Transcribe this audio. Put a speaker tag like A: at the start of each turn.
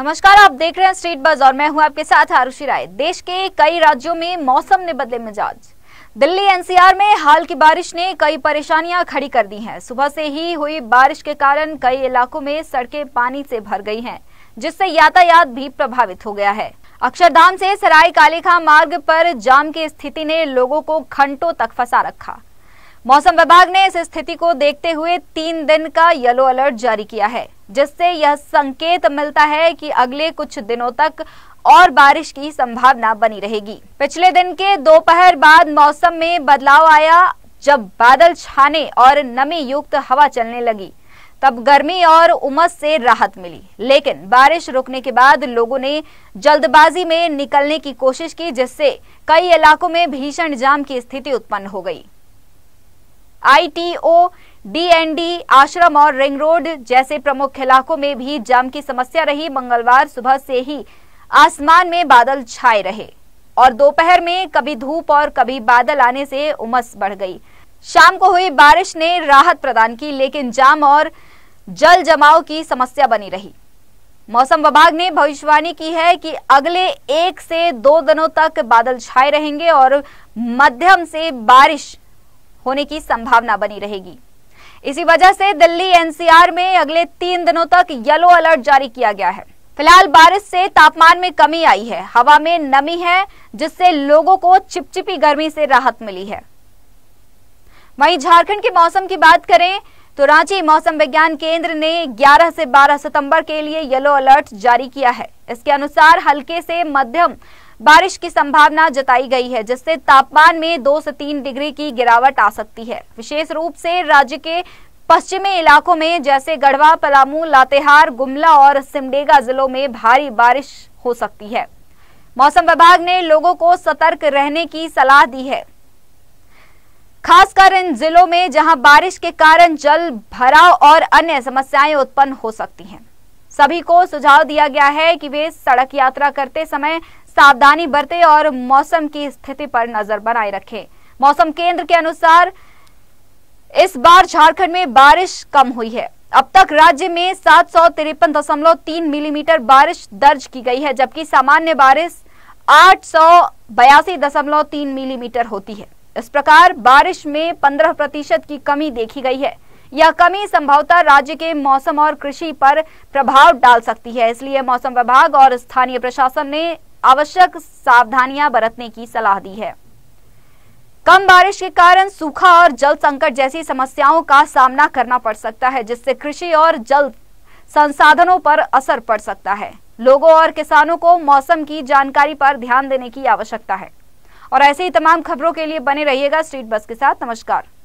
A: नमस्कार आप देख रहे हैं स्ट्रीट बज और मैं हूं आपके साथ आरुषि राय देश के कई राज्यों में मौसम ने बदले मिजाज दिल्ली एनसीआर में हाल की बारिश ने कई परेशानियां खड़ी कर दी हैं सुबह से ही हुई बारिश के कारण कई इलाकों में सड़कें पानी से भर गई हैं जिससे यातायात भी प्रभावित हो गया है अक्षरधाम से सराय कालेखा मार्ग पर जाम की स्थिति ने लोगों को घंटों तक फंसा रखा मौसम विभाग ने इस स्थिति को देखते हुए तीन दिन का येलो अलर्ट जारी किया है जिससे यह संकेत मिलता है कि अगले कुछ दिनों तक और बारिश की संभावना बनी रहेगी पिछले दिन के दोपहर बाद मौसम में बदलाव आया जब बादल छाने और नमी युक्त हवा चलने लगी तब गर्मी और उमस से राहत मिली लेकिन बारिश रुकने के बाद लोगों ने जल्दबाजी में निकलने की कोशिश की जिससे कई इलाकों में भीषण जाम की स्थिति उत्पन्न हो गई आईटीओ डीएनडी आश्रम और रिंग रोड जैसे प्रमुख इलाकों में भी जाम की समस्या रही मंगलवार सुबह से ही आसमान में बादल छाए रहे और दोपहर में कभी धूप और कभी बादल आने से उमस बढ़ गई शाम को हुई बारिश ने राहत प्रदान की लेकिन जाम और जल जमाव की समस्या बनी रही मौसम विभाग ने भविष्यवाणी की है कि अगले एक से दो दिनों तक बादल छाए रहेंगे और मध्यम से बारिश होने की संभावना बनी रहेगी इसी वजह से दिल्ली एनसीआर में अगले तीन दिनों तक येलो अलर्ट जारी किया गया है फिलहाल बारिश से तापमान में कमी आई है हवा में नमी है जिससे लोगों को चिपचिपी गर्मी से राहत मिली है वहीं झारखंड के मौसम की बात करें तो रांची मौसम विज्ञान केंद्र ने 11 से 12 सितंबर के लिए येलो अलर्ट जारी किया है इसके अनुसार हल्के से मध्यम बारिश की संभावना जताई गई है जिससे तापमान में दो से तीन डिग्री की गिरावट आ सकती है विशेष रूप से राज्य के पश्चिमी इलाकों में जैसे गढ़वा पलामू लातेहार गुमला और सिमडेगा जिलों में भारी बारिश हो सकती है मौसम विभाग ने लोगों को सतर्क रहने की सलाह दी है खासकर इन जिलों में जहां बारिश के कारण जल भराव और अन्य समस्याएं उत्पन्न हो सकती हैं सभी को सुझाव दिया गया है कि वे सड़क यात्रा करते समय सावधानी बरतें और मौसम की स्थिति पर नजर बनाए रखें मौसम केंद्र के अनुसार इस बार झारखंड में बारिश कम हुई है अब तक राज्य में सात मिलीमीटर बारिश दर्ज की गई है जबकि सामान्य बारिश आठ सौ बयासी दशमलव तीन मिलीमीटर होती है इस प्रकार बारिश में पंद्रह प्रतिशत की कमी देखी गई है यह कमी संभवतः राज्य के मौसम और कृषि पर प्रभाव डाल सकती है इसलिए मौसम विभाग और स्थानीय प्रशासन ने आवश्यक सावधानियां बरतने की सलाह दी है कम बारिश के कारण सूखा और जल संकट जैसी समस्याओं का सामना करना पड़ सकता है जिससे कृषि और जल संसाधनों पर असर पड़ सकता है लोगों और किसानों को मौसम की जानकारी पर ध्यान देने की आवश्यकता है और ऐसे ही तमाम खबरों के लिए बने रहिएगा स्ट्रीट बस के साथ नमस्कार